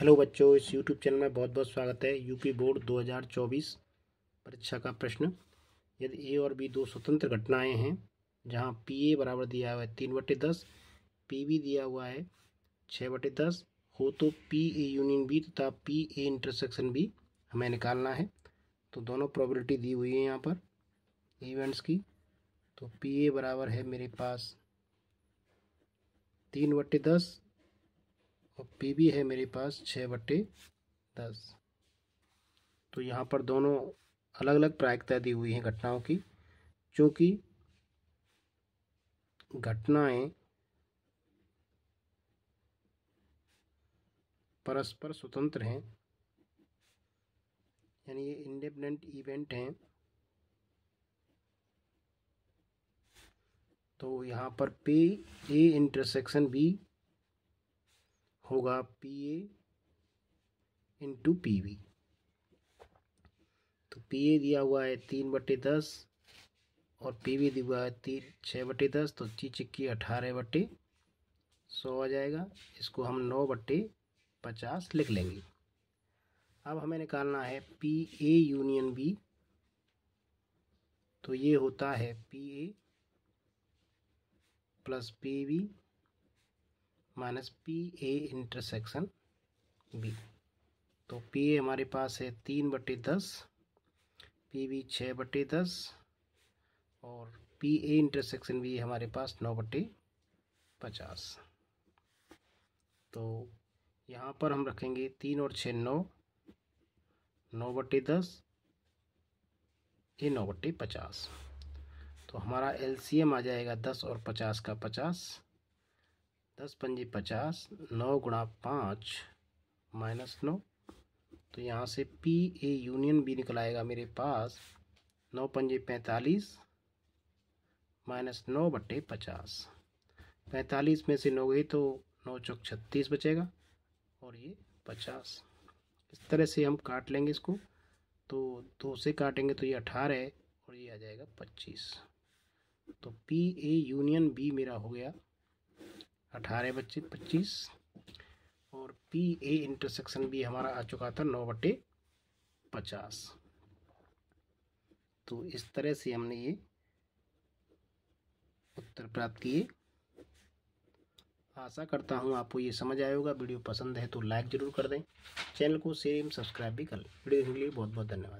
hello बच्चों इस YouTube channel में बहुत बहुत स्वागत है यूपी बोर्ड 2024 परीक्षा का प्रश्न यदि ए और बी दो स्वतंत्र घटनाएं हैं जहां पी ए बराबर दिया हुआ है तीन बटे दस पी बी दिया हुआ है छः बटे दस हो तो पी ए यूनियन बी तथा पी ए इंटरसेक्शन बी हमें निकालना है तो दोनों प्रॉबलिटी दी हुई है यहाँ पर इवेंट्स की तो पी ए बराबर है मेरे पास तीन बटे दस और पी भी है मेरे पास छः बट्टे दस तो यहाँ पर दोनों अलग अलग प्रायिकता दी हुई हैं घटनाओं की चूँकि घटनाएं परस्पर स्वतंत्र हैं यानी ये इंडिपेंडेंट इवेंट हैं तो यहाँ पर पे ए इंटरसेक्शन बी होगा P A into P B तो पी ए दिया हुआ है तीन बटे दस और पी वी दिया हुआ है तीन छः बटे दस तो ची चिक्की अठारह बटे सौ आ जाएगा इसको हम नौ बटे पचास लिख लेंगे अब हमें निकालना है पी ए यूनियन बी तो ये होता है P A plus P B minus P A intersection B तो पी ए हमारे पास है तीन बटे दस पी बी छः बटे दस और पी ए इंटरसेक्शन बी हमारे पास नौ बटे पचास तो यहाँ पर हम रखेंगे तीन और छः नौ नौ बटे दस ये नौ बटे पचास तो हमारा एलसीएम आ जाएगा दस और पचास का पचास दस पंजी पचास नौ गुणा पाँच माइनस नौ तो यहाँ से पी ए यूनियन बी निकल आएगा मेरे पास नौ पंजे पैंतालीस माइनस नौ बटे पचास पैंतालीस में से नौ गई तो नौ चौक छत्तीस बचेगा और ये पचास इस तरह से हम काट लेंगे इसको तो दो से काटेंगे तो ये अठारह और ये आ जाएगा पच्चीस तो पी ए यूनियन बी मेरा हो गया अठारह बच्चे पच्चीस और पी ए इंटरसेक्शन भी हमारा आ चुका था नौ बटे पचास तो इस तरह से हमने ये उत्तर प्राप्त किए आशा करता हूँ आपको ये समझ आए होगा वीडियो पसंद है तो लाइक ज़रूर कर दें चैनल को सेम सब्सक्राइब भी कर लें वीडियो देखने के लिए बहुत बहुत धन्यवाद